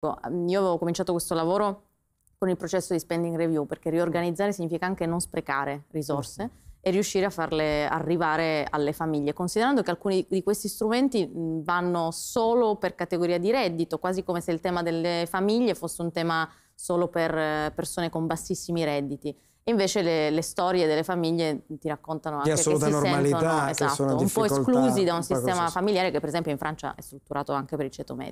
Ecco, mm, io avevo cominciato questo lavoro con il processo di spending review, perché riorganizzare significa anche non sprecare risorse mm. e riuscire a farle arrivare alle famiglie, considerando che alcuni di questi strumenti mm, vanno solo per categoria di reddito, quasi come se il tema delle famiglie fosse un tema solo per eh, persone con bassissimi redditi. Invece le, le storie delle famiglie mm, ti raccontano anche di assoluta che si normalità, sentono, esatto, che un po' esclusi da un sistema familiare che per esempio in Francia è strutturato anche per il ceto medio.